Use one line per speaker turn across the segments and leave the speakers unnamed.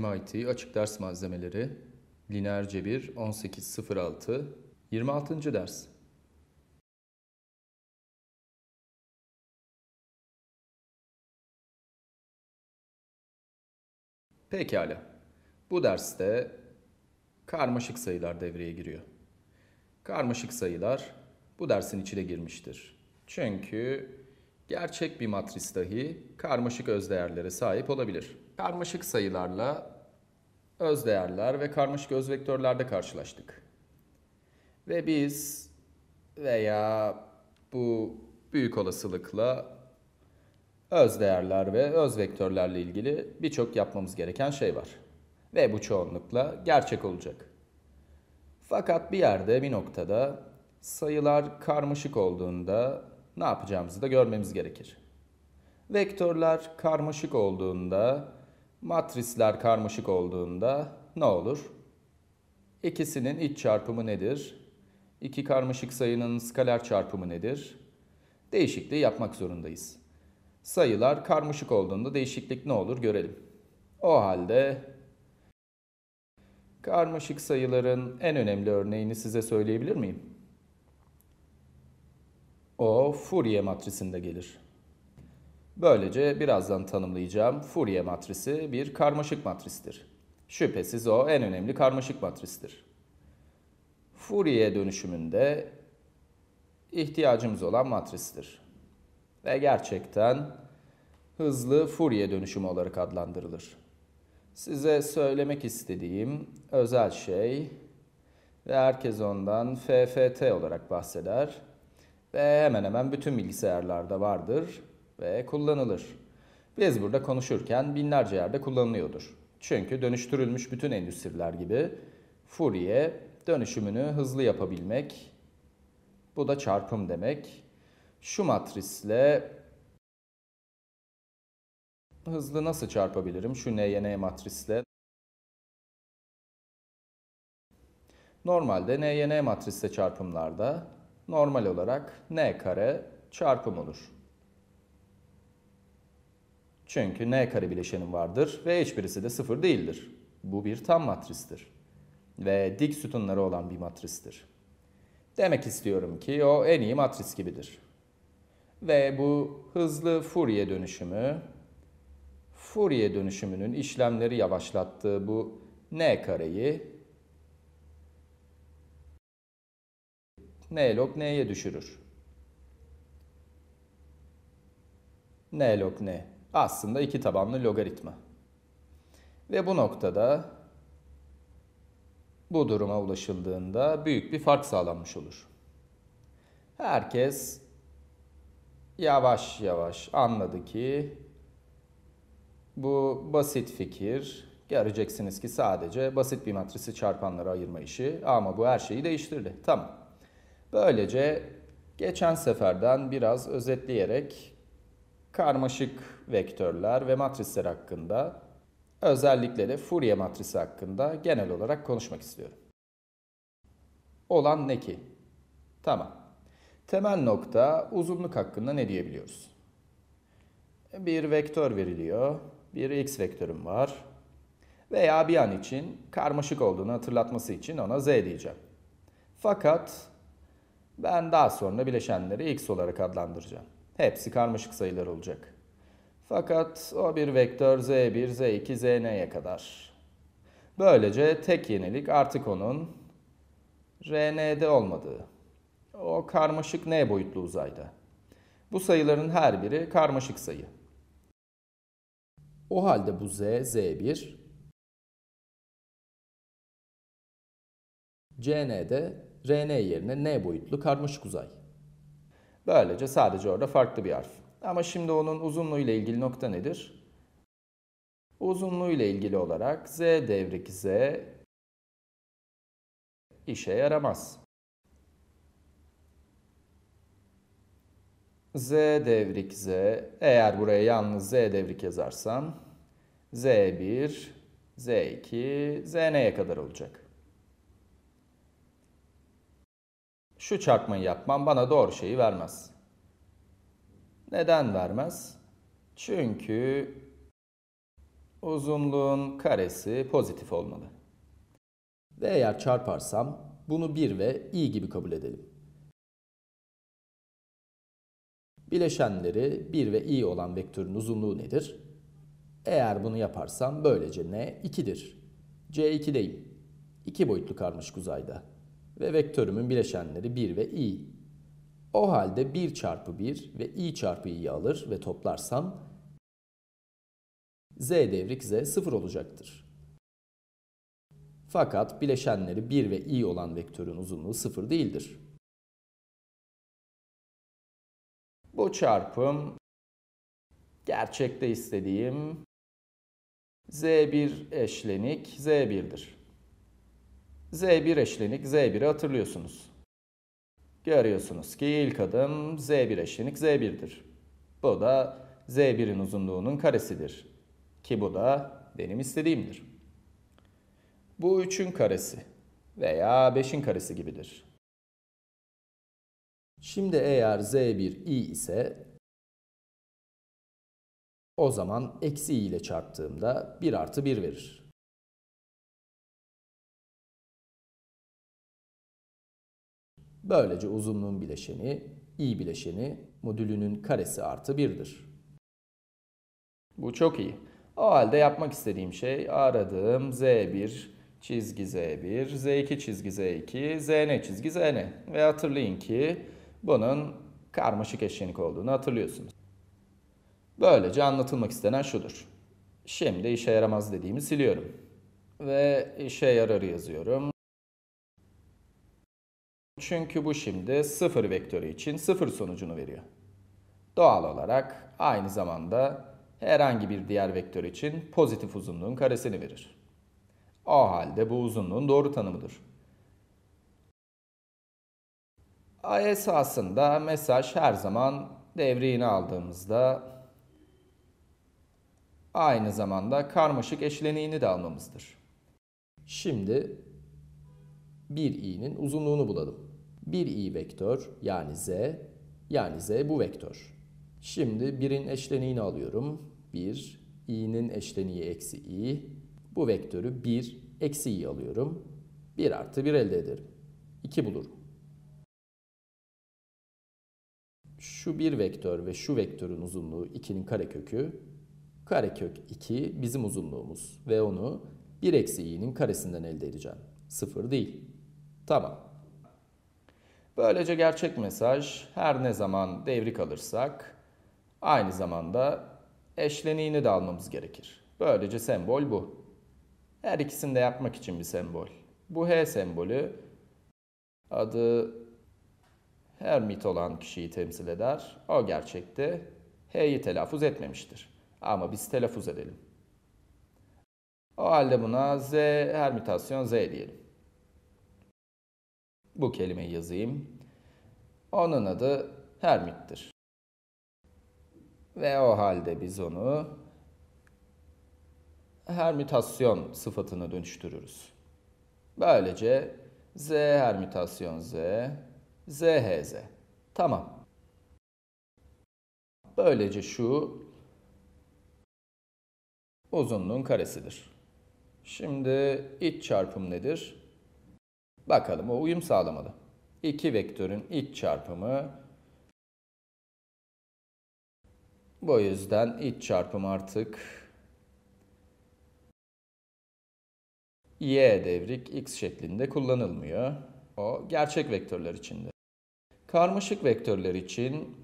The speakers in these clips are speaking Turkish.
MIT Açık Ders Malzemeleri Lineer Cebir 1806 26. ders Pekala. Bu derste karmaşık sayılar devreye giriyor. Karmaşık sayılar bu dersin içine girmiştir. Çünkü gerçek bir matris dahi karmaşık özdeğerlere sahip olabilir karmaşık sayılarla özdeğerler ve karmaşık öz vektörlerde karşılaştık. Ve biz veya bu büyük olasılıkla öz değerler ve öz vektörlerle ilgili birçok yapmamız gereken şey var. Ve bu çoğunlukla gerçek olacak. Fakat bir yerde bir noktada sayılar karmaşık olduğunda ne yapacağımızı da görmemiz gerekir. Vektörler karmaşık olduğunda matrisler karmaşık olduğunda ne olur? İkisinin iç çarpımı nedir? İki karmaşık sayının skaler çarpımı nedir? Değişikliği yapmak zorundayız. Sayılar karmaşık olduğunda değişiklik ne olur görelim. O halde karmaşık sayıların en önemli örneğini size söyleyebilir miyim? O Fourier matrisinde gelir. Böylece birazdan tanımlayacağım Fourier matrisi bir karmaşık matristir. Şüphesiz o en önemli karmaşık matristir. Fourier dönüşümünde ihtiyacımız olan matristir. Ve gerçekten hızlı Fourier dönüşümü olarak adlandırılır. Size söylemek istediğim özel şey ve herkes ondan FFT olarak bahseder ve hemen hemen bütün bilgisayarlarda vardır ve kullanılır. Biz burada konuşurken binlerce yerde kullanılıyordur. Çünkü dönüştürülmüş bütün endüstriler gibi Fourier dönüşümünü hızlı yapabilmek, bu da çarpım demek. Şu matrisle hızlı nasıl çarpabilirim? Şu NYN matrisle. Normalde NYN matrisle çarpımlarda normal olarak N kare çarpım olur. Çünkü n kare bileşenim vardır ve hiçbirisi de sıfır değildir. Bu bir tam matristir. Ve dik sütunları olan bir matristir. Demek istiyorum ki o en iyi matris gibidir. Ve bu hızlı Fourier dönüşümü, Fourier dönüşümünün işlemleri yavaşlattığı bu n kareyi n log n'ye düşürür. n log n aslında iki tabanlı logaritma. Ve bu noktada bu duruma ulaşıldığında büyük bir fark sağlanmış olur. Herkes yavaş yavaş anladı ki bu basit fikir göreceksiniz ki sadece basit bir matrisi çarpanlara ayırma işi ama bu her şeyi değiştirdi. Tamam. Böylece geçen seferden biraz özetleyerek karmaşık vektörler ve matrisler hakkında özellikle de Fourier matrisi hakkında genel olarak konuşmak istiyorum. Olan ne ki? Tamam. Temel nokta uzunluk hakkında ne diyebiliyoruz? Bir vektör veriliyor. Bir x vektörüm var. Veya bir an için karmaşık olduğunu hatırlatması için ona z diyeceğim. Fakat ben daha sonra bileşenleri x olarak adlandıracağım. Hepsi karmaşık sayılar olacak. Fakat o bir vektör z1, z2, zn'ye kadar. Böylece tek yenilik artık onun rn'de olmadığı. O karmaşık n boyutlu uzayda. Bu sayıların her biri karmaşık sayı. O halde bu z, z1,
cn'de
rn yerine n boyutlu karmaşık uzay. Böylece sadece orada farklı bir harf. Ama şimdi onun uzunluğu ile ilgili nokta nedir? Uzunluğu ile ilgili olarak Z devrik Z işe yaramaz. Z devrik Z. Eğer buraya yalnız Z devrik yazarsam Z1, Z2, Zn'ye kadar olacak. şu çarpmayı yapmam bana doğru şeyi vermez. Neden vermez? Çünkü uzunluğun karesi pozitif olmalı. Ve eğer çarparsam bunu 1 ve i gibi kabul edelim. Bileşenleri 1 ve i olan vektörün uzunluğu nedir? Eğer bunu yaparsam böylece n 2'dir. c 2 değil. 2 boyutlu karmaşık uzayda ve vektörümün bileşenleri 1 ve i. O halde 1 çarpı 1 ve i çarpı i'yi alır ve toplarsam z devrik z 0 olacaktır. Fakat bileşenleri 1 ve i olan vektörün uzunluğu
0 değildir. Bu çarpım
gerçekte istediğim z1 eşlenik z1'dir. Z1 eşlenik Z1'i hatırlıyorsunuz. Görüyorsunuz ki ilk adım Z1 eşlenik Z1'dir. Bu da Z1'in uzunluğunun karesidir. Ki bu da benim istediğimdir. Bu 3'ün karesi veya 5'in karesi gibidir. Şimdi eğer Z1 i ise
o zaman eksi i ile çarptığımda 1 artı 1 verir.
Böylece uzunluğun bileşeni i bileşeni modülünün karesi artı 1'dir. Bu çok iyi. O halde yapmak istediğim şey aradığım z1 çizgi z1, z2 çizgi z2, zn çizgi zn. Ve hatırlayın ki bunun karmaşık eşlenik olduğunu hatırlıyorsunuz. Böylece anlatılmak istenen şudur. Şimdi işe yaramaz dediğimi siliyorum. Ve işe yararı yazıyorum. Çünkü bu şimdi sıfır vektörü için sıfır sonucunu veriyor. Doğal olarak aynı zamanda herhangi bir diğer vektör için pozitif uzunluğun karesini verir. O halde bu uzunluğun doğru tanımıdır. Esasında mesaj her zaman devriğini aldığımızda aynı zamanda karmaşık eşleniğini de almamızdır. Şimdi bir i'nin uzunluğunu bulalım. Bir i vektör yani z yani z bu vektör. Şimdi 1'in eşleniğini alıyorum. 1 i'nin eşleniği eksi i. Bu vektörü 1 eksi i alıyorum. 1 artı 1 elde ederim. 2 bulurum. Şu bir vektör ve şu vektörün uzunluğu 2'nin karekökü. Karekök 2 bizim uzunluğumuz ve onu 1 eksi i'nin karesinden elde edeceğim. 0 değil. Tamam. Böylece gerçek mesaj her ne zaman devrik alırsak aynı zamanda eşleniğini de almamız gerekir. Böylece sembol bu. Her ikisini de yapmak için bir sembol. Bu H sembolü adı her mit olan kişiyi temsil eder. O gerçekte H'yi telaffuz etmemiştir. Ama biz telaffuz edelim. O halde buna Z hermitasyon Z diyelim bu kelimeyi yazayım. Onun adı Hermit'tir. Ve o halde biz onu hermitasyon sıfatına dönüştürürüz. Böylece Z hermitasyon Z, ZHZ. Tamam. Böylece şu uzunluğun karesidir. Şimdi iç çarpım nedir? Bakalım o uyum sağlamalı. İki vektörün iç çarpımı bu yüzden iç çarpım artık y devrik x şeklinde kullanılmıyor. O gerçek vektörler içinde. Karmaşık vektörler için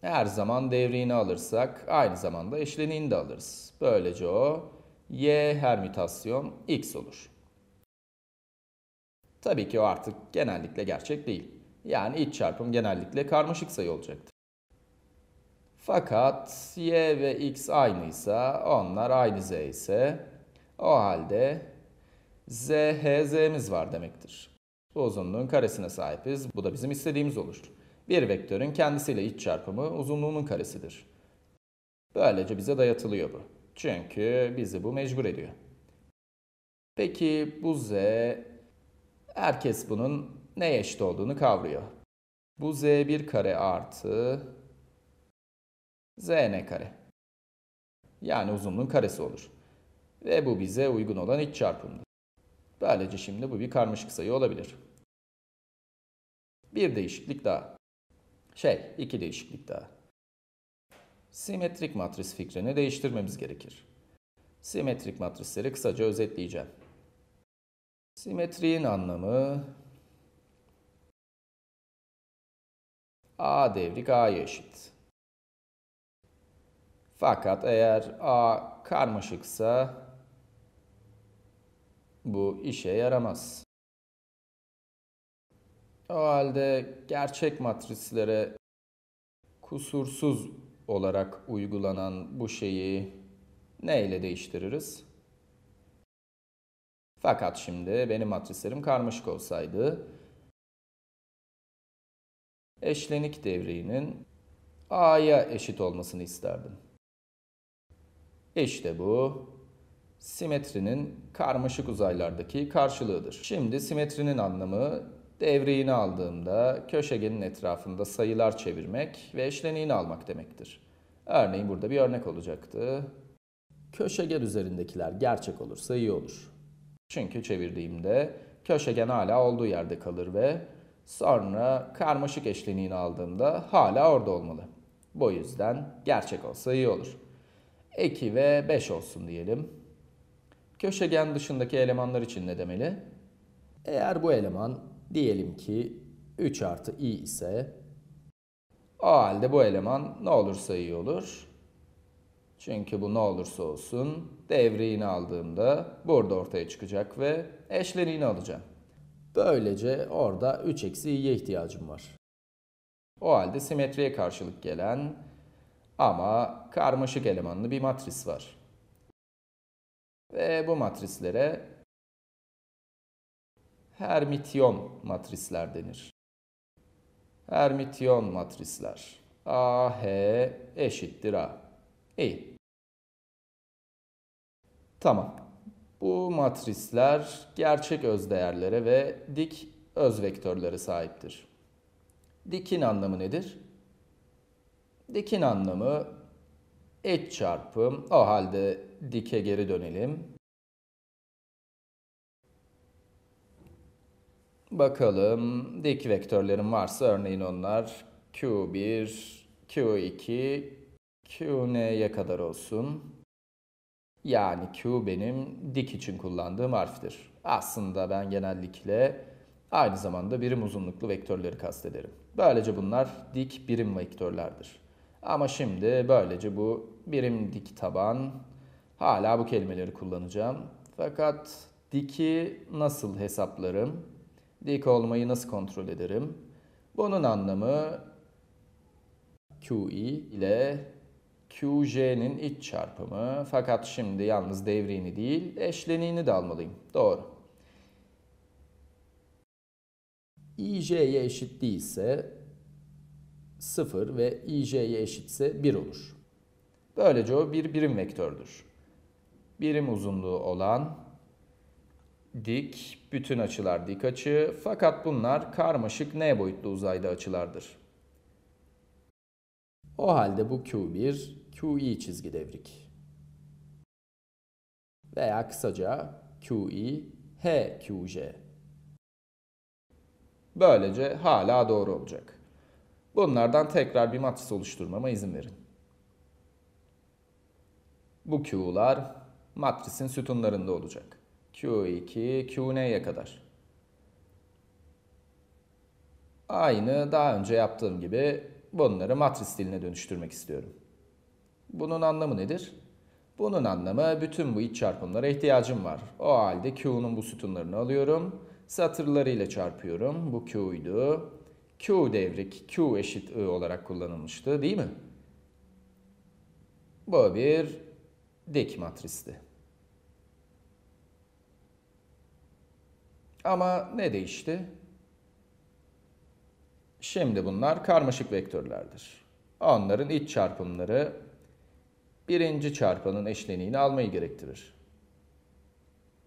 her zaman devriğini alırsak aynı zamanda eşleniğini de alırız. Böylece o y hermitasyon x olur. Tabii ki o artık genellikle gerçek değil. Yani iç çarpım genellikle karmaşık sayı olacaktır. Fakat y ve x aynıysa onlar aynı z ise o halde z hz'miz var demektir. Bu uzunluğun karesine sahibiz. Bu da bizim istediğimiz olur. Bir vektörün kendisiyle iç çarpımı uzunluğunun karesidir. Böylece bize dayatılıyor bu. Çünkü bizi bu mecbur ediyor. Peki bu z Herkes bunun ne eşit olduğunu kavruyor. Bu z1 kare artı zn kare. Yani uzunluğun karesi olur. Ve bu bize uygun olan iç çarpımdır. Böylece şimdi bu bir karmaşık sayı olabilir. Bir değişiklik daha. Şey, iki değişiklik daha. Simetrik matris fikrini değiştirmemiz gerekir. Simetrik matrisleri kısaca özetleyeceğim. Simetriğin anlamı
A devrik A eşit.
Fakat eğer A karmaşıksa bu işe yaramaz. O halde gerçek matrislere kusursuz olarak uygulanan bu şeyi neyle değiştiririz? Fakat şimdi benim matrislerim karmaşık olsaydı eşlenik devreğinin A'ya eşit olmasını isterdim. İşte bu simetrinin karmaşık uzaylardaki karşılığıdır. Şimdi simetrinin anlamı devreğini aldığımda köşegenin etrafında sayılar çevirmek ve eşleniğini almak demektir. Örneğin burada bir örnek olacaktı. Köşegen üzerindekiler gerçek olursa iyi olur. Çünkü çevirdiğimde köşegen hala olduğu yerde kalır ve sonra karmaşık eşleniğini aldığımda hala orada olmalı. Bu yüzden gerçek olsa iyi olur. 2 ve 5 olsun diyelim. Köşegen dışındaki elemanlar için ne demeli? Eğer bu eleman diyelim ki 3 artı i ise o halde bu eleman ne olursa iyi olur. Çünkü bu ne olursa olsun devreğini aldığımda burada ortaya çıkacak ve eşleri alacağım. Böylece orada 3 eksi i'ye ihtiyacım var. O halde simetriye karşılık gelen ama karmaşık elemanlı bir matris var. Ve bu matrislere Hermitiyon matrisler denir. Hermitiyon matrisler. A, H eşittir A. İyi. Tamam. Bu matrisler gerçek özdeğerlere ve dik öz vektörlere sahiptir. Dikin anlamı nedir? Dikin anlamı et çarpım. O halde dike geri dönelim. Bakalım dik vektörlerim varsa örneğin onlar Q1, Q2, QN'ye kadar olsun. Yani Q benim dik için kullandığım harftir. Aslında ben genellikle aynı zamanda birim uzunluklu vektörleri kastederim. Böylece bunlar dik birim vektörlerdir. Ama şimdi böylece bu birim dik taban hala bu kelimeleri kullanacağım. Fakat diki nasıl hesaplarım? Dik olmayı nasıl kontrol ederim? Bunun anlamı QI ile QJ'nin iç çarpımı. Fakat şimdi yalnız devriğini değil eşleniğini de almalıyım. Doğru. IJ'ye eşit değilse 0 ve IJ'ye eşitse 1 olur. Böylece o bir birim vektördür. Birim uzunluğu olan dik, bütün açılar dik açı fakat bunlar karmaşık n boyutlu uzayda açılardır. O halde bu Q1 QE çizgi devrik. Veya kısaca QE, HQJ. Böylece hala doğru olacak. Bunlardan tekrar bir matris oluşturmama izin verin. Bu Q'lar matrisin sütunlarında olacak. Q2, Qn'ye kadar. Aynı daha önce yaptığım gibi bunları matris diline dönüştürmek istiyorum. Bunun anlamı nedir? Bunun anlamı bütün bu iç çarpımlara ihtiyacım var. O halde Q'nun bu sütunlarını alıyorum. Satırlarıyla çarpıyorum. Bu Q'ydu. Q devri Q eşit I olarak kullanılmıştı değil mi? Bu bir dik matristi. Ama ne değişti? Şimdi bunlar karmaşık vektörlerdir. Onların iç çarpımları birinci çarpanın eşleniğini almayı gerektirir.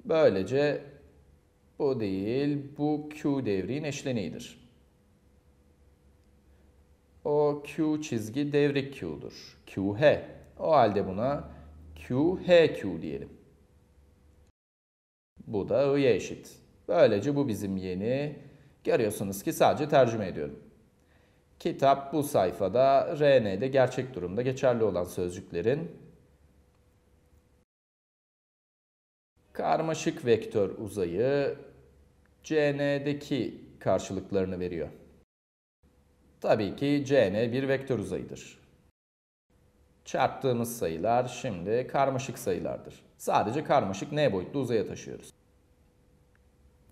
Böylece bu değil, bu Q devriğin eşleniğidir. O Q çizgi devrik Q'dur. QH. O halde buna QHQ diyelim. Bu da I'ye eşit. Böylece bu bizim yeni. Görüyorsunuz ki sadece tercüme ediyorum. Kitap bu sayfada RN'de gerçek durumda geçerli olan sözcüklerin karmaşık vektör uzayı CN'deki karşılıklarını veriyor. Tabii ki CN bir vektör uzayıdır. Çarptığımız sayılar şimdi karmaşık sayılardır. Sadece karmaşık n boyutlu uzaya taşıyoruz.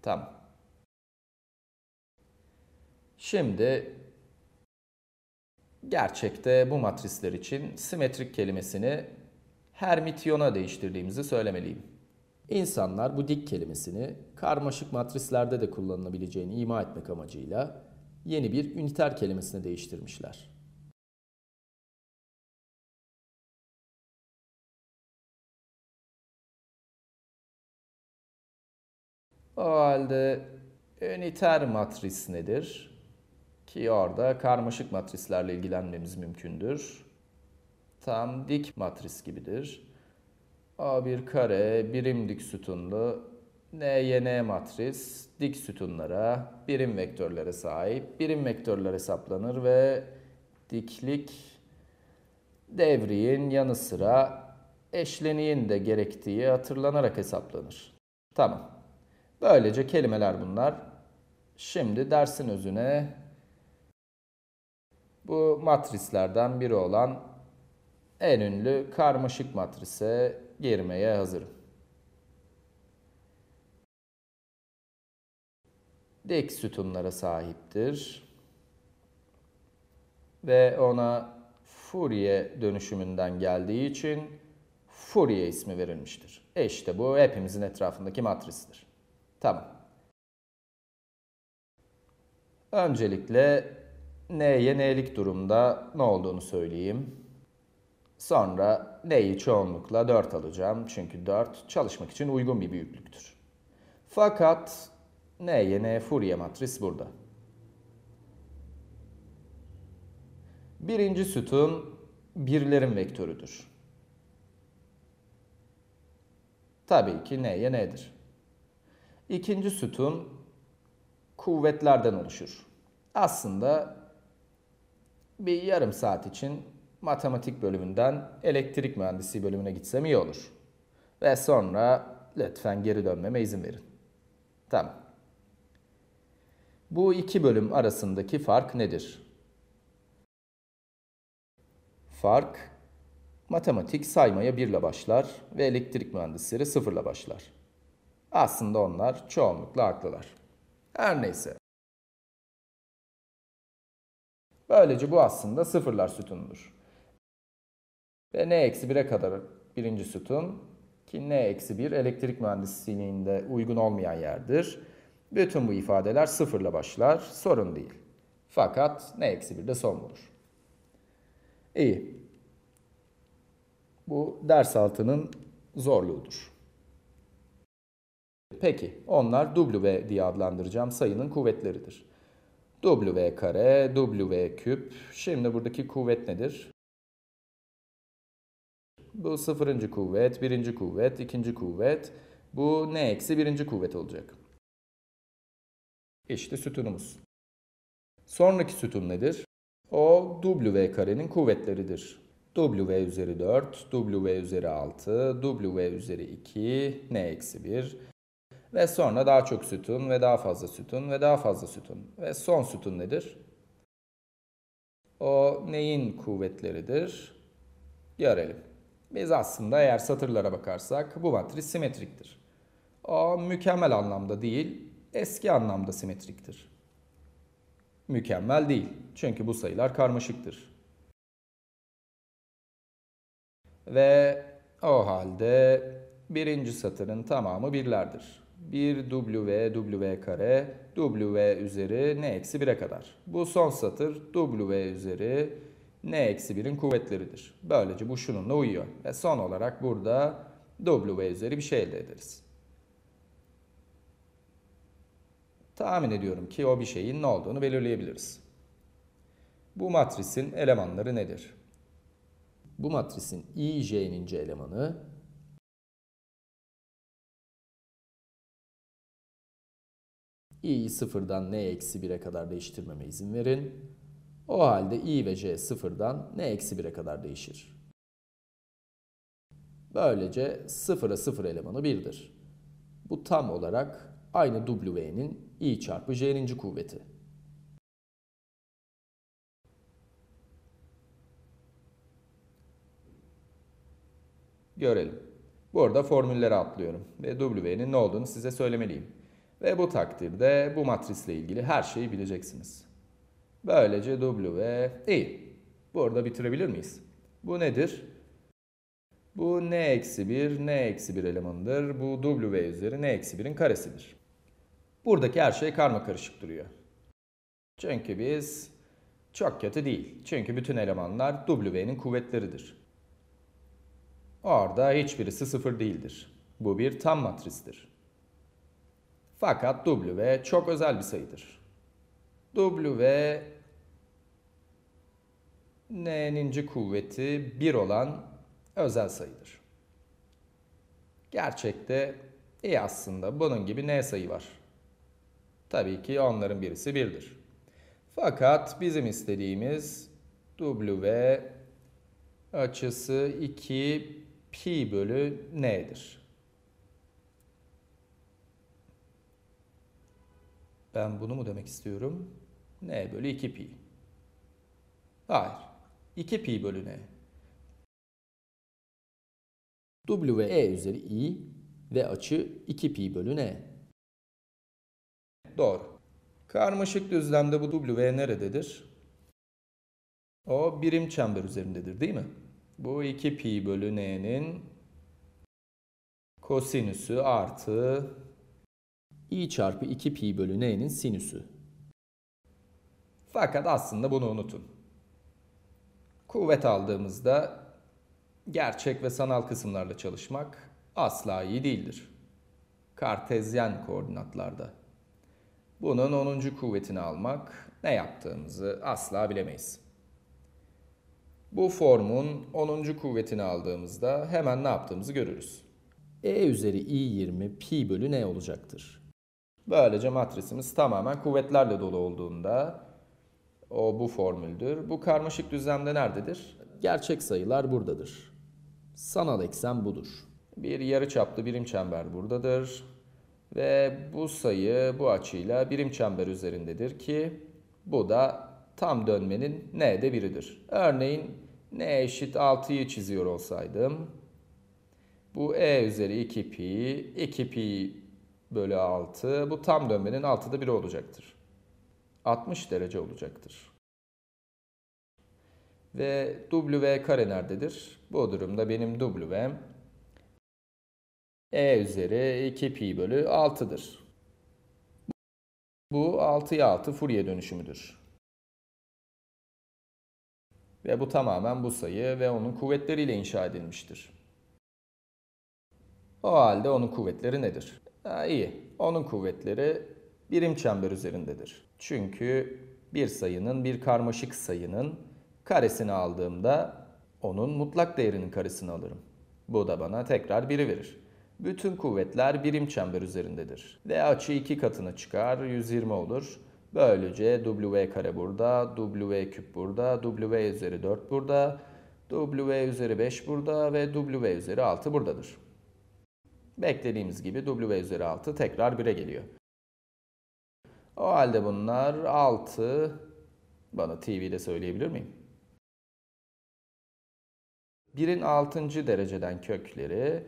Tamam. Şimdi gerçekte bu matrisler için simetrik kelimesini hermitiyona değiştirdiğimizi söylemeliyim. İnsanlar bu dik kelimesini karmaşık matrislerde de kullanılabileceğini ima etmek amacıyla yeni bir üniter kelimesine değiştirmişler. O halde üniter matris nedir? Ki orada karmaşık matrislerle ilgilenmemiz mümkündür. Tam dik matris gibidir. A bir kare, birim dik sütunlu, n y n matris dik sütunlara, birim vektörlere sahip. Birim vektörler hesaplanır ve diklik devriğin yanı sıra eşleniğin de gerektiği hatırlanarak hesaplanır. Tamam. Böylece kelimeler bunlar. Şimdi dersin özüne bu matrislerden biri olan en ünlü karmaşık matrise girmeye hazırım. Dik sütunlara sahiptir ve ona Fourier dönüşümünden geldiği için Fourier ismi verilmiştir. E işte bu hepimizin etrafındaki matristir. Tamam. Öncelikle n'ye n'lik durumda ne olduğunu söyleyeyim. Sonra n'yi çoğunlukla 4 alacağım. Çünkü 4 çalışmak için uygun bir büyüklüktür. Fakat n'ye n Fourier matris burada. Birinci sütun birlerin vektörüdür. Tabii ki n'ye n'dir. İkinci sütun kuvvetlerden oluşur. Aslında bir yarım saat için matematik bölümünden elektrik mühendisi bölümüne gitsem iyi olur. Ve sonra lütfen geri dönmeme izin verin. Tamam. Bu iki bölüm arasındaki fark nedir? Fark, matematik saymaya 1 ile başlar ve elektrik mühendisleri 0 ile başlar. Aslında onlar çoğunlukla haklılar. Her neyse, Böylece bu aslında sıfırlar sütunudur. Ve n eksi 1'e kadar birinci sütun ki n eksi 1 elektrik mühendisliğinde uygun olmayan yerdir. Bütün bu ifadeler sıfırla başlar. Sorun değil. Fakat n eksi 1 de son bulur. İyi. Bu ders altının zorluğudur. Peki onlar W diye adlandıracağım sayının kuvvetleridir. W kare, W küp. Şimdi buradaki kuvvet nedir? Bu sıfırıncı kuvvet, birinci kuvvet, ikinci kuvvet. Bu
n eksi birinci kuvvet olacak. İşte
sütunumuz. Sonraki sütun nedir? O W karenin kuvvetleridir. W üzeri 4, W üzeri 6, W üzeri 2, N eksi 1. Ve sonra daha çok sütun ve daha fazla sütun ve daha fazla sütun. Ve son sütun nedir? O neyin kuvvetleridir? Görelim. Biz aslında eğer satırlara bakarsak bu matris simetriktir. O mükemmel anlamda değil, eski anlamda simetriktir. Mükemmel değil. Çünkü bu sayılar karmaşıktır. Ve o halde birinci satırın tamamı birlerdir. 1 W W kare W üzeri N eksi 1'e kadar. Bu son satır W üzeri N eksi 1'in kuvvetleridir. Böylece bu şununla uyuyor. Ve son olarak burada W üzeri bir şey elde ederiz. Tahmin ediyorum ki o bir şeyin ne olduğunu belirleyebiliriz. Bu matrisin elemanları nedir? Bu matrisin c elemanı i'yi sıfırdan n eksi 1'e kadar değiştirmeme izin verin. O halde i ve j sıfırdan n eksi 1'e kadar değişir. Böylece sıfıra sıfır elemanı 1'dir. Bu tam olarak aynı w'nin i çarpı j'ninci kuvveti. Görelim. Bu arada formüllere atlıyorum ve w'nin ne olduğunu size söylemeliyim. Ve bu takdirde bu matrisle ilgili her şeyi bileceksiniz. Böylece W iyi. Burada bitirebilir miyiz? Bu nedir? Bu n eksi 1, n eksi 1 elemanıdır. Bu w üzeri n eksi 1'in karesidir. Buradaki her şey karma karışık duruyor. Çünkü biz çok kötü değil. Çünkü bütün elemanlar w'nin kuvvetleridir. Orada hiçbirisi sıfır değildir. Bu bir tam matristir. Fakat W çok özel bir sayıdır. W n'ninci kuvveti 1 olan özel sayıdır. Gerçekte iyi e aslında bunun gibi n sayı var. Tabii ki onların birisi 1'dir. Fakat bizim istediğimiz W açısı 2 pi bölü n'dir. Ben bunu mu demek istiyorum? N bölü 2 pi. Hayır. 2 pi bölü n. W e üzeri i ve açı 2 pi bölü n. Doğru. Karmaşık düzlemde bu W e nerededir? O birim çember üzerindedir değil mi? Bu 2 pi bölü n'nin kosinüsü artı i çarpı 2 pi bölü n'nin sinüsü. Fakat aslında bunu unutun. Kuvvet aldığımızda gerçek ve sanal kısımlarla çalışmak asla iyi değildir. Kartezyen koordinatlarda. Bunun 10. kuvvetini almak ne yaptığımızı asla bilemeyiz. Bu formun 10. kuvvetini aldığımızda hemen ne yaptığımızı görürüz. E üzeri i20 pi bölü n olacaktır. Böylece matrisimiz tamamen kuvvetlerle dolu olduğunda o bu formüldür. Bu karmaşık düzlemde nerededir? Gerçek sayılar buradadır. Sanal eksen budur. Bir yarı çaplı birim çember buradadır. Ve bu sayı bu açıyla birim çember üzerindedir ki bu da tam dönmenin n'de biridir. Örneğin n eşit 6'yı çiziyor olsaydım bu e üzeri 2 pi, 2 pi bölü 6. Bu tam dönmenin 6'da 1'i olacaktır. 60 derece olacaktır. Ve W kare nerededir? Bu durumda benim W, E üzeri 2 pi bölü 6'dır. Bu 6'ya 6 Fourier dönüşümüdür. Ve bu tamamen bu sayı ve onun kuvvetleriyle inşa edilmiştir. O halde onun kuvvetleri nedir? Ha, iyi. Onun kuvvetleri birim çember üzerindedir. Çünkü bir sayının bir karmaşık sayının karesini aldığımda onun mutlak değerinin karesini alırım. Bu da bana tekrar biri verir. Bütün kuvvetler birim çember üzerindedir. Ve açı iki katına çıkar 120 olur. Böylece W kare burada, W küp burada, W üzeri 4 burada, W üzeri 5 burada ve W üzeri 6 buradadır. Beklediğimiz gibi W üzeri 6 tekrar 1'e geliyor. O halde bunlar 6 bana TV'de söyleyebilir miyim? 1'in 6. dereceden kökleri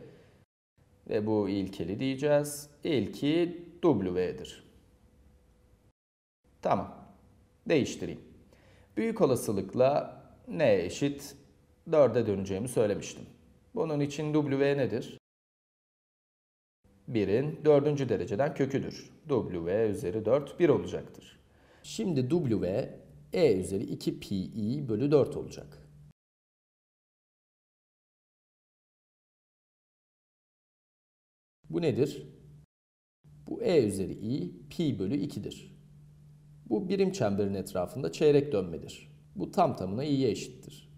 ve bu ilkeli diyeceğiz. İlki W'dir. Tamam. Değiştireyim. Büyük olasılıkla n eşit 4'e döneceğimi söylemiştim. Bunun için W nedir? 1'in 4. dereceden köküdür. W üzeri 4 1 olacaktır. Şimdi W E üzeri 2 pi bölü 4 olacak. Bu nedir? Bu E üzeri i pi bölü 2'dir. Bu birim çemberin etrafında çeyrek dönmedir. Bu tam tamına i'ye eşittir.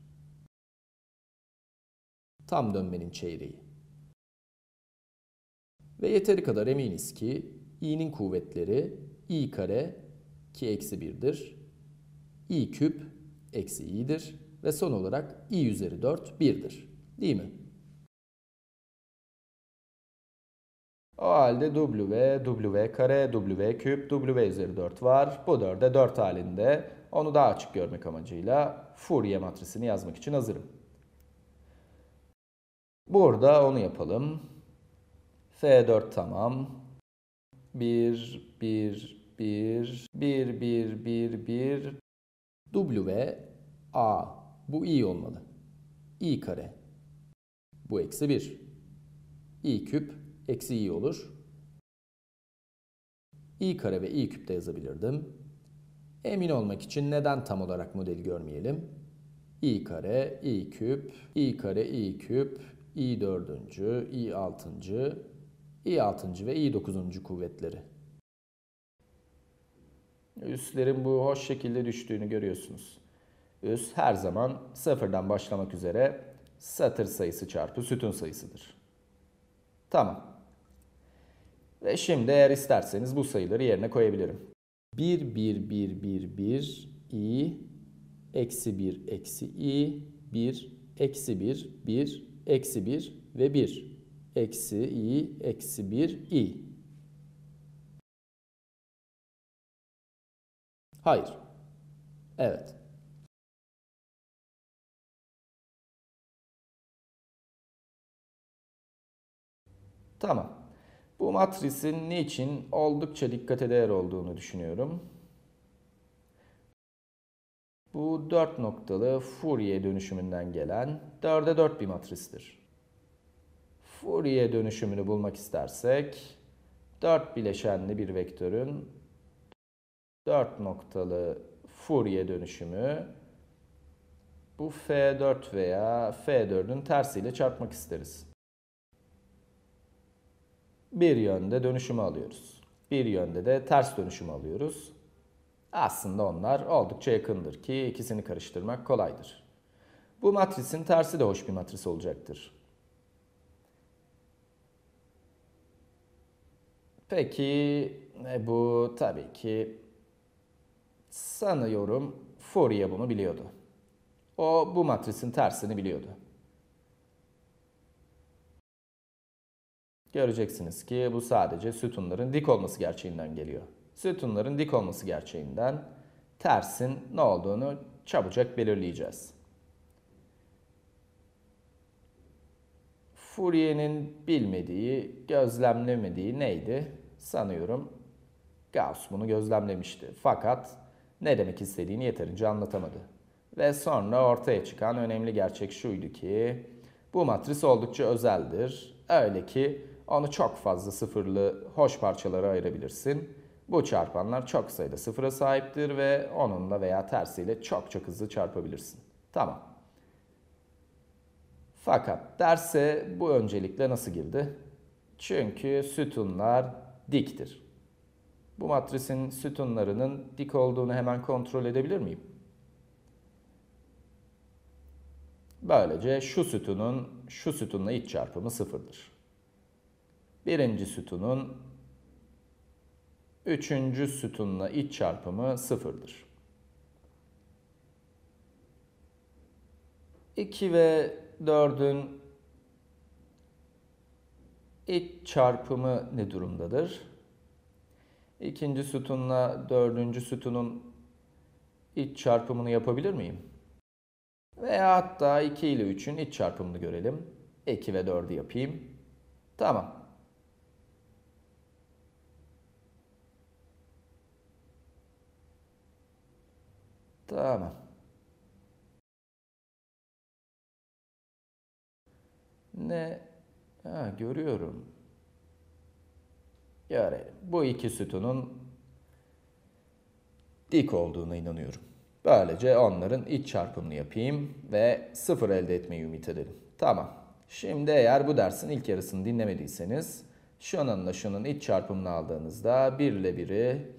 Tam dönmenin çeyreği. Ve yeteri kadar eminiz ki i'nin kuvvetleri i kare ki eksi 1'dir. i küp eksi i'dir. Ve son olarak i üzeri 4 1'dir. Değil mi? O halde W, W kare, W küp, W üzeri 4 var. Bu 4'e 4 halinde onu daha açık görmek amacıyla Fourier matrisini yazmak için hazırım. Burada onu yapalım. F4 tamam. 1, 1, 1, 1, 1, 1, 1. W, A. Bu i olmalı. i kare. Bu eksi 1. i küp eksi i olur. i kare ve i küp de yazabilirdim. Emin olmak için neden tam olarak modeli görmeyelim? i kare, i küp, i kare, i küp, i dördüncü, i altıncı, i6. ve i9. kuvvetleri. Üslerin bu hoş şekilde düştüğünü görüyorsunuz. Üs her zaman sıfırdan başlamak üzere satır sayısı çarpı sütun sayısıdır. Tamam. Ve şimdi eğer isterseniz bu sayıları yerine koyabilirim. 1, 1, 1, 1, 1, i, eksi 1, eksi i, 1, eksi 1, 1, eksi 1 ve 1 eksi i eksi 1 i. Hayır. Evet. Tamam. Bu matrisin niçin oldukça dikkate değer olduğunu düşünüyorum. Bu 4 noktalı Fourier dönüşümünden gelen 4'e 4 bir matristir. Fourier dönüşümünü bulmak istersek 4 bileşenli bir vektörün 4 noktalı Fourier dönüşümü bu F4 veya F4'ün tersiyle çarpmak isteriz. Bir yönde dönüşümü alıyoruz. Bir yönde de ters dönüşümü alıyoruz. Aslında onlar oldukça yakındır ki ikisini karıştırmak kolaydır. Bu matrisin tersi de hoş bir matris olacaktır. Peki e, bu tabii ki sanıyorum Fourier bunu biliyordu. O bu matrisin tersini biliyordu. Göreceksiniz ki bu sadece sütunların dik olması gerçeğinden geliyor. Sütunların dik olması gerçeğinden tersin ne olduğunu çabucak belirleyeceğiz. Fourier'in bilmediği, gözlemlemediği neydi? Sanıyorum Gauss bunu gözlemlemişti. Fakat ne demek istediğini yeterince anlatamadı. Ve sonra ortaya çıkan önemli gerçek şuydu ki bu matris oldukça özeldir. Öyle ki onu çok fazla sıfırlı hoş parçalara ayırabilirsin. Bu çarpanlar çok sayıda sıfıra sahiptir ve onunla veya tersiyle çok çok hızlı çarpabilirsin. Tamam. Fakat derse bu öncelikle nasıl girdi? Çünkü sütunlar diktir. Bu matrisin sütunlarının dik olduğunu hemen kontrol edebilir miyim? Böylece şu sütunun şu sütunla iç çarpımı sıfırdır. Birinci sütunun üçüncü sütunla iç çarpımı sıfırdır. 2 ve 4'ün İç çarpımı ne durumdadır? İkinci sütunla dördüncü sütunun iç çarpımını yapabilir miyim? Veya hatta 2 ile 3'ün iç çarpımını görelim. 2 ve 4'ü yapayım. Tamam. Tamam. Ne Ha, görüyorum. Yani bu iki sütunun dik olduğuna inanıyorum. Böylece onların iç çarpımını yapayım ve sıfır elde etmeyi ümit edelim. Tamam. Şimdi eğer bu dersin ilk yarısını dinlemediyseniz şununla şunun iç çarpımını aldığınızda 1 ile 1'i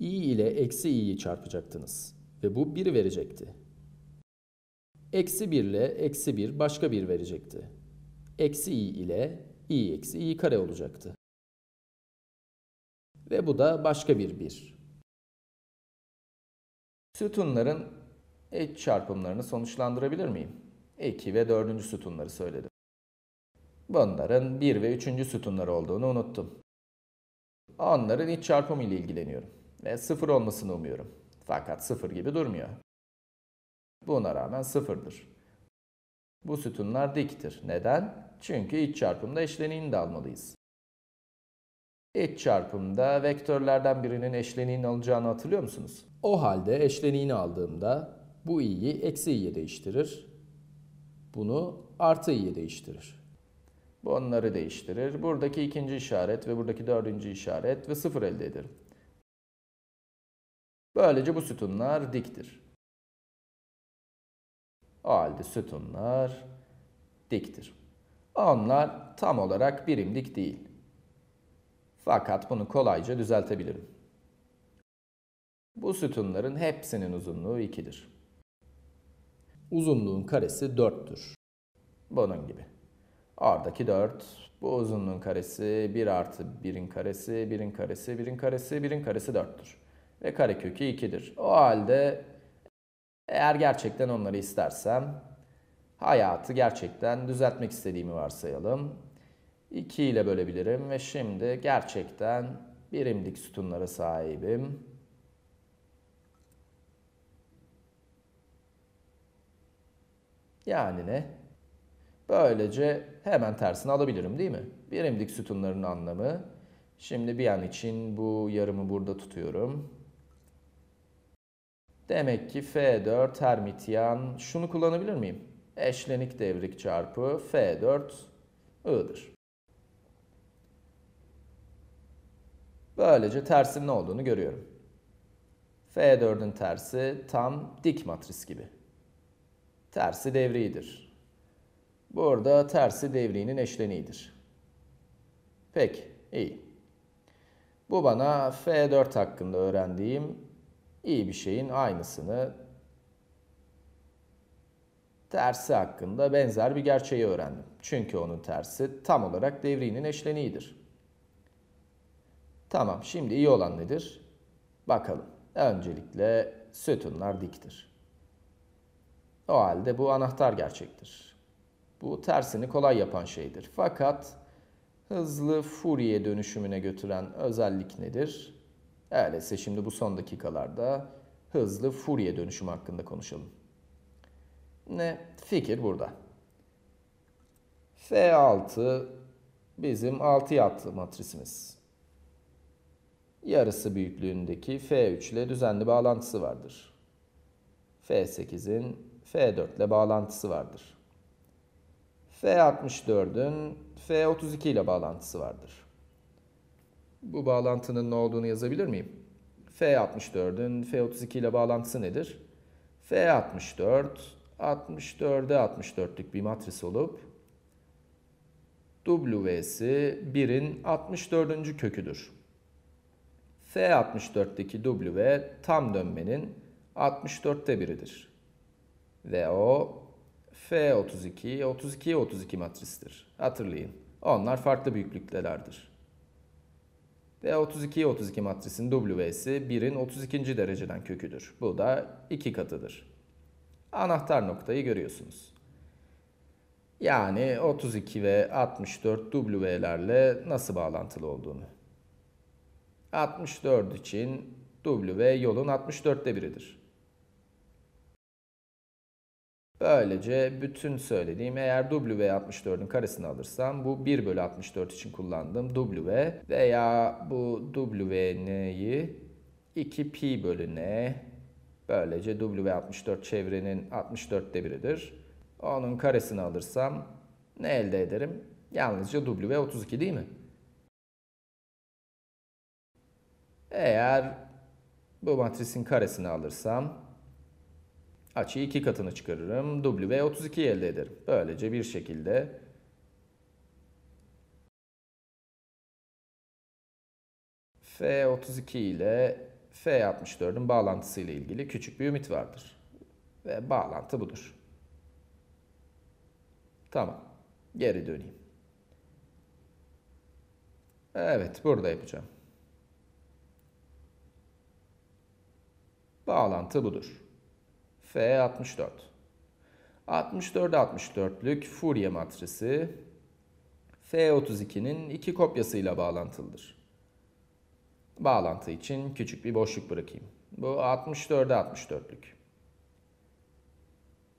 i ile eksi i'yi çarpacaktınız. Ve bu 1 verecekti. Eksi 1 ile eksi 1 başka 1 verecekti eksi i ile i eksi i kare olacaktı.
Ve bu da başka bir 1.
Sütunların ek çarpımlarını sonuçlandırabilir miyim? 2 ve 4. sütunları söyledim. Bunların 1 ve 3. sütunları olduğunu unuttum. Onların iç çarpımı ile ilgileniyorum ve 0 olmasını umuyorum. Fakat 0 gibi durmuyor. Buna rağmen 0'dır. Bu sütunlar diktir. Neden? Çünkü iç çarpımda eşleniğini de almalıyız. İç çarpımda vektörlerden birinin eşleniğini alacağını hatırlıyor musunuz? O halde eşleniğini aldığımda bu i'yi eksi i'ye değiştirir. Bunu artı i'ye değiştirir. Bu onları değiştirir. Buradaki ikinci işaret ve buradaki dördüncü işaret ve sıfır elde ederim. Böylece bu sütunlar diktir. O halde sütunlar diktir. Onlar tam olarak birimlik değil. Fakat bunu kolayca düzeltebilirim. Bu sütunların hepsinin uzunluğu 2'dir. Uzunluğun karesi 4'tür. Bunun gibi. Oradaki 4, bu uzunluğun karesi 1 artı 1'in karesi, 1'in karesi, 1'in karesi, 1'in karesi 4'tür. Ve karekökü 2'dir. O halde eğer gerçekten onları istersem hayatı gerçekten düzeltmek istediğimi varsayalım. 2 ile bölebilirim ve şimdi gerçekten birimlik sütunlara sahibim. Yani ne? Böylece hemen tersini alabilirim değil mi? Birimlik sütunların anlamı. Şimdi bir an için bu yarımı burada tutuyorum. Demek ki F4 Hermitian şunu kullanabilir miyim? Eşlenik devrik çarpı F4 I'dır. Böylece tersin ne olduğunu görüyorum. F4'ün tersi tam dik matris gibi. Tersi devridir. Burada tersi devriğinin eşleniğidir. Peki, iyi. Bu bana F4 hakkında öğrendiğim iyi bir şeyin aynısını tersi hakkında benzer bir gerçeği öğrendim. Çünkü onun tersi tam olarak devrinin eşleniğidir. Tamam şimdi iyi olan nedir? Bakalım. Öncelikle sütunlar diktir. O halde bu anahtar gerçektir. Bu tersini kolay yapan şeydir. Fakat hızlı Fourier dönüşümüne götüren özellik nedir? Öyleyse şimdi bu son dakikalarda hızlı Fourier dönüşüm hakkında konuşalım. Ne? Fikir burada. F6 bizim 6 yaptı matrisimiz. Yarısı büyüklüğündeki F3 ile düzenli bağlantısı vardır. F8'in F4 ile bağlantısı vardır. F64'ün F32 ile bağlantısı vardır. Bu bağlantının ne olduğunu yazabilir miyim? F64'ün F32 ile bağlantısı nedir? F64, 64'e 64'lük bir matris olup W'si 1'in 64. köküdür. F64'teki W tam dönmenin 64'te biridir. Ve o F32, 32'ye 32 matristir. Hatırlayın. Onlar farklı büyüklüktelerdir ve 32'ye 32 matrisin W'si 1'in 32. dereceden köküdür. Bu da 2 katıdır. Anahtar noktayı görüyorsunuz. Yani 32 ve 64 W'lerle nasıl bağlantılı olduğunu. 64 için W yolun 64'te biridir. Böylece bütün söylediğim eğer W 64'ün karesini alırsam bu 1 bölü 64 için kullandığım W veya bu W neyi 2 pi bölü n böylece W 64 çevrenin 64'te biridir. Onun karesini alırsam ne elde ederim? Yalnızca W 32 değil mi? Eğer bu matrisin karesini alırsam Açıyı iki katını çıkarırım. W 32 elde ederim. Böylece bir şekilde F 32 ile F 64'ün bağlantısıyla ilgili küçük bir ümit vardır. Ve bağlantı budur. Tamam. Geri döneyim. Evet, burada yapacağım. Bağlantı budur. F64. 64 64'lük Fourier matrisi F32'nin iki kopyasıyla bağlantılıdır. Bağlantı için küçük bir boşluk bırakayım. Bu 64'e 64'lük.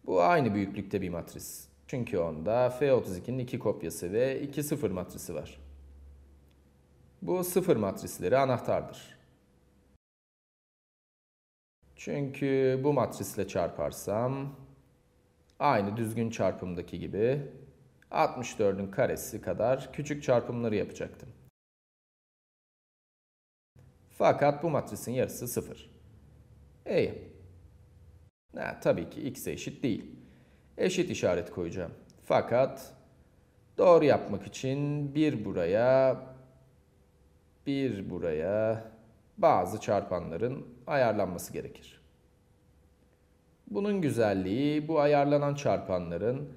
Bu aynı büyüklükte bir matris. Çünkü onda F32'nin iki kopyası ve iki sıfır matrisi var. Bu sıfır matrisleri anahtardır. Çünkü bu matrisle çarparsam aynı düzgün çarpımdaki gibi 64'ün karesi kadar küçük çarpımları yapacaktım. Fakat bu matrisin yarısı 0. İyi. Ha, tabii ki x'e eşit değil. Eşit işaret koyacağım. Fakat doğru yapmak için bir buraya, bir buraya bazı çarpanların ayarlanması gerekir. Bunun güzelliği bu ayarlanan çarpanların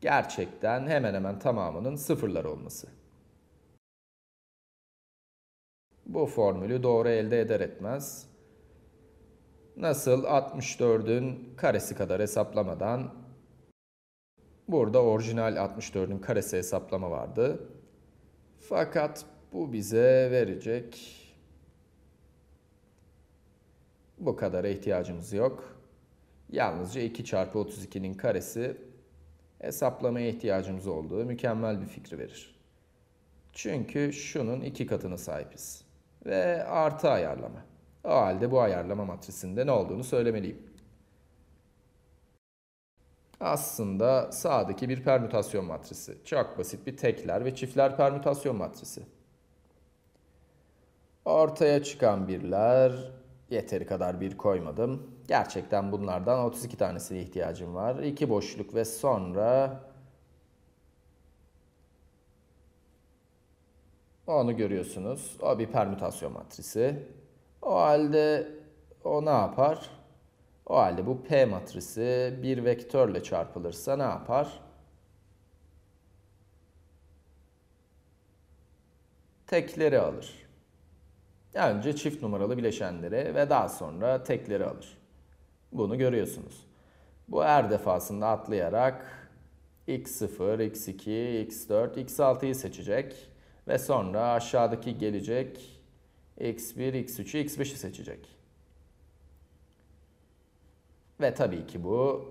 gerçekten hemen hemen tamamının sıfırlar olması. Bu formülü doğru elde eder etmez nasıl 64'ün karesi kadar hesaplamadan burada orijinal 64'ün karesi hesaplama vardı. Fakat bu bize verecek bu kadara ihtiyacımız yok. Yalnızca 2 çarpı 32'nin karesi hesaplamaya ihtiyacımız olduğu mükemmel bir fikri verir. Çünkü şunun iki katına sahibiz. Ve artı ayarlama. O halde bu ayarlama matrisinde ne olduğunu söylemeliyim. Aslında sağdaki bir permütasyon matrisi. Çok basit bir tekler ve çiftler permütasyon matrisi. Ortaya çıkan birler yeteri kadar bir koymadım. Gerçekten bunlardan 32 tanesine ihtiyacım var. İki boşluk ve sonra onu görüyorsunuz. O bir permütasyon matrisi. O halde o ne yapar? O halde bu P matrisi bir vektörle çarpılırsa ne yapar? Tekleri alır. Önce çift numaralı bileşenleri ve daha sonra tekleri alır. Bunu görüyorsunuz. Bu her defasında atlayarak x0, x2, x4, x6'yı seçecek ve sonra aşağıdaki gelecek x1, x3'ü, x5'i seçecek. Ve tabii ki bu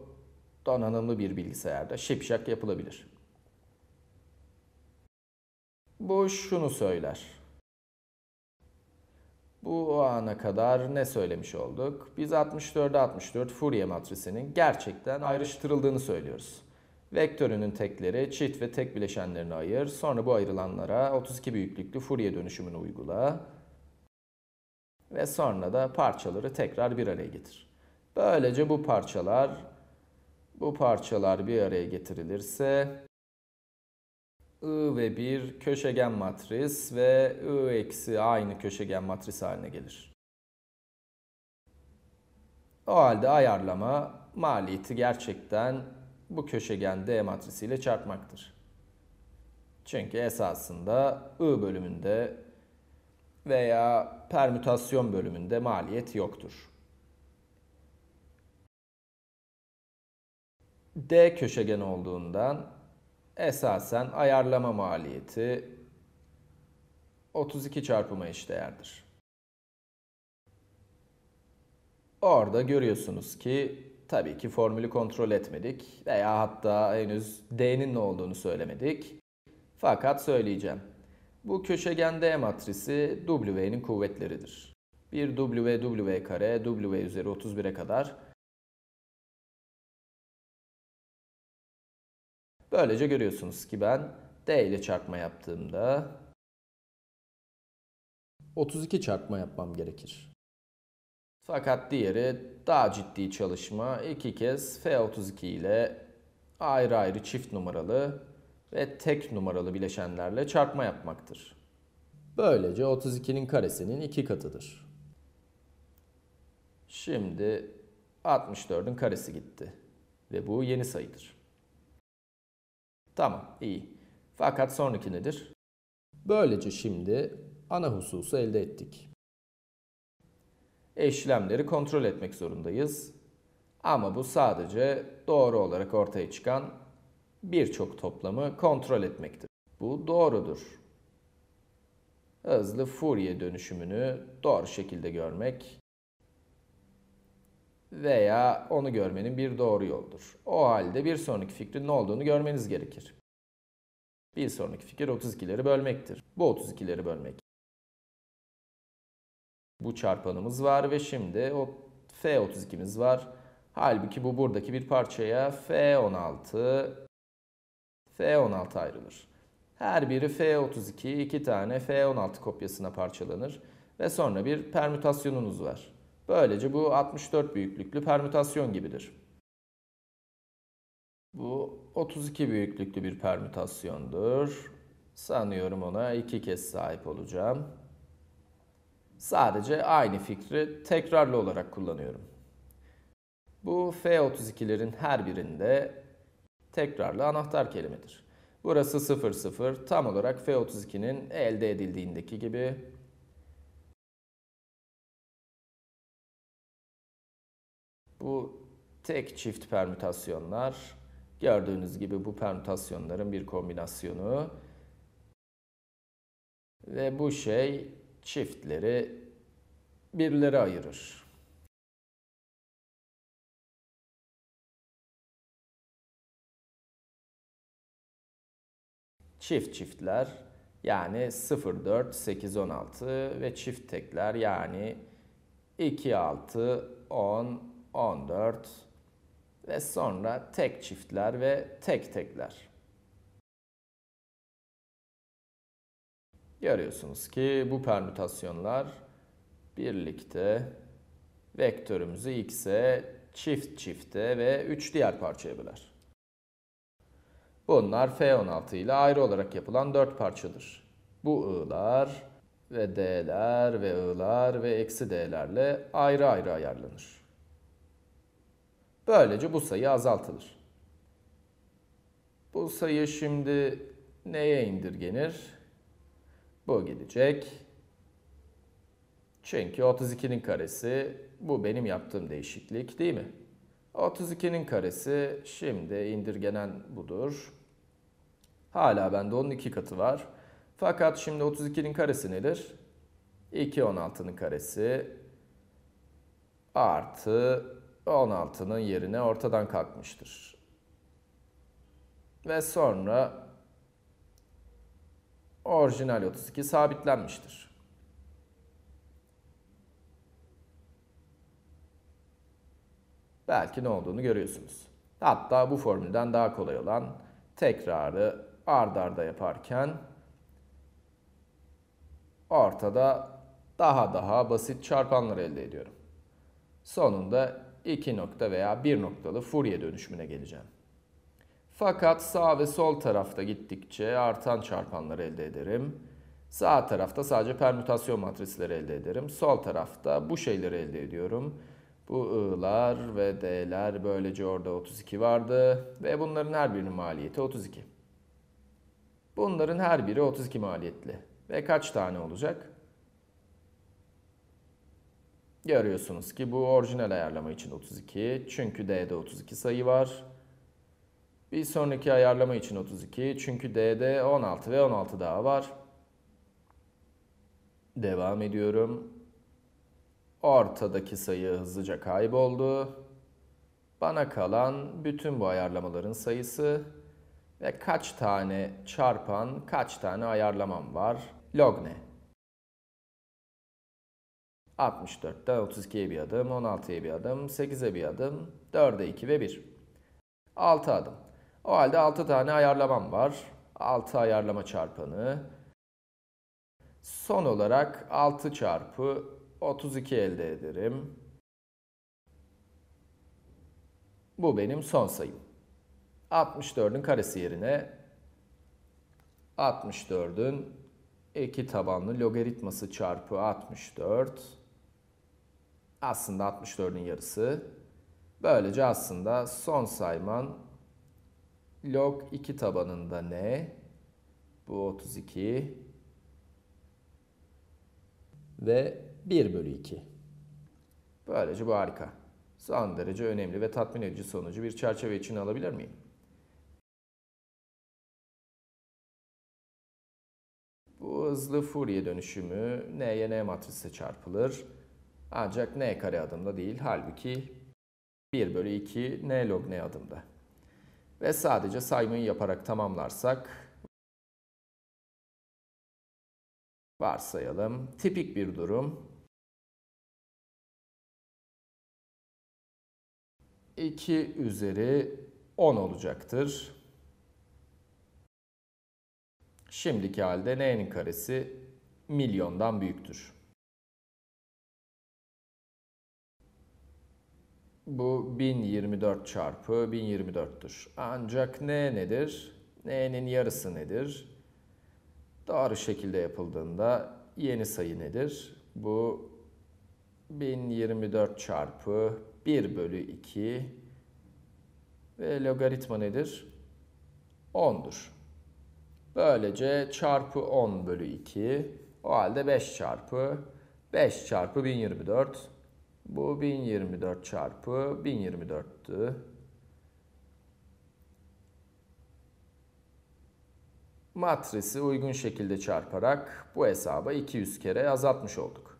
donanımlı bir bilgisayarda şipşak yapılabilir. Bu şunu söyler. Bu ana kadar ne söylemiş olduk? Biz 64'e 64 Fourier matrisinin gerçekten ayrıştırıldığını söylüyoruz. Vektörünün tekleri çift ve tek bileşenlerini ayır. Sonra bu ayrılanlara 32 büyüklüklü Fourier dönüşümünü uygula. Ve sonra da parçaları tekrar bir araya getir. Böylece bu parçalar bu parçalar bir araya getirilirse I ve bir köşegen matris ve I eksi aynı köşegen matris haline gelir. O halde ayarlama maliyeti gerçekten bu köşegen D matrisiyle çarpmaktır. Çünkü esasında I bölümünde veya permütasyon bölümünde maliyet yoktur. D köşegen olduğundan esasen ayarlama maliyeti 32 çarpıma eşdeğerdir. Orada görüyorsunuz ki tabii ki formülü kontrol etmedik veya hatta henüz D'nin ne olduğunu söylemedik. Fakat söyleyeceğim. Bu köşegen D e matrisi W'nin kuvvetleridir. 1 W W kare W üzeri 31'e
kadar
Böylece görüyorsunuz ki ben D ile çarpma yaptığımda
32 çarpma yapmam gerekir. Fakat diğeri daha ciddi çalışma. iki kez F32 ile ayrı ayrı çift numaralı ve tek numaralı bileşenlerle çarpma yapmaktır. Böylece 32'nin karesinin iki katıdır. Şimdi 64'ün karesi gitti ve bu yeni sayıdır. Tamam iyi. Fakat sonraki nedir? Böylece şimdi ana hususu elde ettik. İşlemleri kontrol etmek zorundayız. Ama bu sadece doğru olarak ortaya çıkan birçok toplamı kontrol etmektir. Bu doğrudur. Hızlı Fourier dönüşümünü doğru şekilde görmek veya onu görmenin bir doğru yoldur. O halde bir sonraki fikrin ne olduğunu görmeniz gerekir. Bir sonraki fikir 32'leri bölmektir. Bu 32'leri bölmek. Bu çarpanımız var ve şimdi o F32'miz var. Halbuki bu buradaki bir parçaya F16 F16 ayrılır. Her biri F32 iki tane F16 kopyasına parçalanır ve sonra bir permütasyonunuz var. Böylece bu 64 büyüklüklü permütasyon gibidir. Bu 32 büyüklüklü bir permütasyondur. Sanıyorum ona iki kez sahip olacağım. Sadece aynı fikri tekrarlı olarak kullanıyorum. Bu F32'lerin her birinde tekrarlı anahtar kelimedir. Burası 00 tam olarak F32'nin elde edildiğindeki gibi Bu tek çift permütasyonlar. Gördüğünüz gibi bu permütasyonların bir kombinasyonu. Ve bu şey çiftleri birlere ayırır. Çift çiftler yani 0, 4, 8, 16 ve çift tekler yani 2, 6, 10, 14 ve sonra tek çiftler ve tek tekler. Görüyorsunuz ki bu permütasyonlar birlikte vektörümüzü x'e çift çifte ve 3 diğer parçaya böler. Bunlar F16 ile ayrı olarak yapılan 4 parçadır. Bu i'lar ve d'ler ve i'lar ve eksi d'lerle ayrı ayrı ayarlanır. Böylece bu sayı azaltılır. Bu sayı şimdi neye indirgenir? Bu gidecek. Çünkü 32'nin karesi bu benim yaptığım değişiklik değil mi? 32'nin karesi şimdi indirgenen budur. Hala bende 12 katı var. Fakat şimdi 32'nin karesi nedir? 2 16'nın karesi artı 16'nın yerine ortadan kalkmıştır. Ve sonra orijinal 32 sabitlenmiştir. Belki ne olduğunu görüyorsunuz. Hatta bu formülden daha kolay olan tekrarı ard arda yaparken ortada daha daha basit çarpanlar elde ediyorum. Sonunda 2 nokta veya 1 noktalı Fourier dönüşümüne geleceğim. Fakat sağ ve sol tarafta gittikçe artan çarpanları elde ederim. Sağ tarafta sadece permütasyon matrisleri elde ederim. Sol tarafta bu şeyleri elde ediyorum. Bu I'lar ve D'ler böylece orada 32 vardı ve bunların her birinin maliyeti 32. Bunların her biri 32 maliyetli. Ve kaç tane olacak? Görüyorsunuz ki bu orijinal ayarlama için 32. Çünkü D'de 32 sayı var. Bir sonraki ayarlama için 32. Çünkü D'de 16 ve 16 daha var. Devam ediyorum. Ortadaki sayı hızlıca kayboldu. Bana kalan bütün bu ayarlamaların sayısı ve kaç tane çarpan kaç tane ayarlamam var. Log ne? 64'te 32'ye bir adım, 16'ya bir adım, 8'e bir adım, 4'e 2 ve 1. 6 adım. O halde 6 tane ayarlamam var. 6 ayarlama çarpanı. Son olarak 6 çarpı 32 elde ederim. Bu benim son sayım. 64'ün karesi yerine 64'ün 2 tabanlı logaritması çarpı 64 aslında 64'ün yarısı. Böylece aslında son sayman log 2 tabanında ne? Bu 32 ve 1 bölü 2. Böylece bu harika. Son derece önemli ve tatmin edici sonucu bir çerçeve için alabilir miyim? Bu hızlı Fourier dönüşümü N'ye N matrisine çarpılır ancak n kare adımda değil. Halbuki 1 bölü 2 n log n adımda. Ve sadece saymayı yaparak
tamamlarsak varsayalım. Tipik bir durum.
2 üzeri 10 olacaktır. Şimdiki halde n'nin karesi milyondan büyüktür. bu 1024 çarpı 1024'tür. Ancak n nedir? n'nin yarısı nedir? Doğru şekilde yapıldığında yeni sayı nedir? Bu 1024 çarpı 1 bölü 2 ve logaritma nedir? 10'dur. Böylece çarpı 10 bölü 2 o halde 5 çarpı 5 çarpı 1024 bu 1024 çarpı 1024'tü. Matrisi uygun şekilde çarparak bu hesaba 200 kere azaltmış olduk.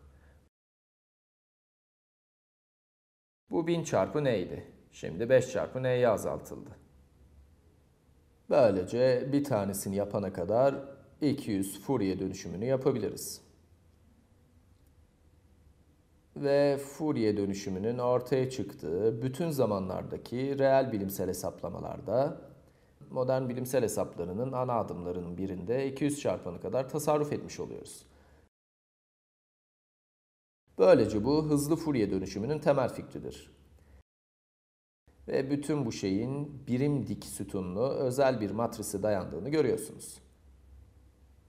Bu 1000 çarpı neydi? Şimdi 5 çarpı neye azaltıldı. Böylece bir tanesini yapana kadar 200 Fourier dönüşümünü yapabiliriz ve Fourier dönüşümünün ortaya çıktığı bütün zamanlardaki reel bilimsel hesaplamalarda modern bilimsel hesaplarının ana adımlarının birinde 200 çarpanı kadar tasarruf etmiş oluyoruz. Böylece bu hızlı Fourier dönüşümünün temel fikridir. Ve bütün bu şeyin birim dik sütunlu özel bir matrise dayandığını görüyorsunuz.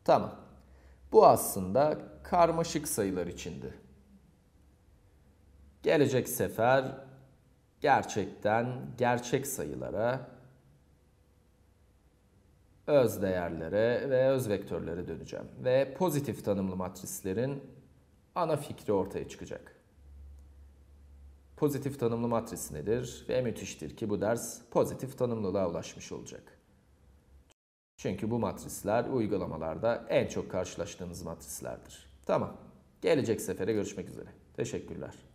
Tamam. Bu aslında karmaşık sayılar içindi. Gelecek sefer gerçekten gerçek sayılara, öz değerlere ve öz vektörlere döneceğim. Ve pozitif tanımlı matrislerin ana fikri ortaya çıkacak. Pozitif tanımlı matris nedir? Ve müthiştir ki bu ders pozitif tanımlılığa ulaşmış olacak. Çünkü bu matrisler uygulamalarda en çok karşılaştığımız matrislerdir. Tamam. Gelecek sefere görüşmek üzere. Teşekkürler.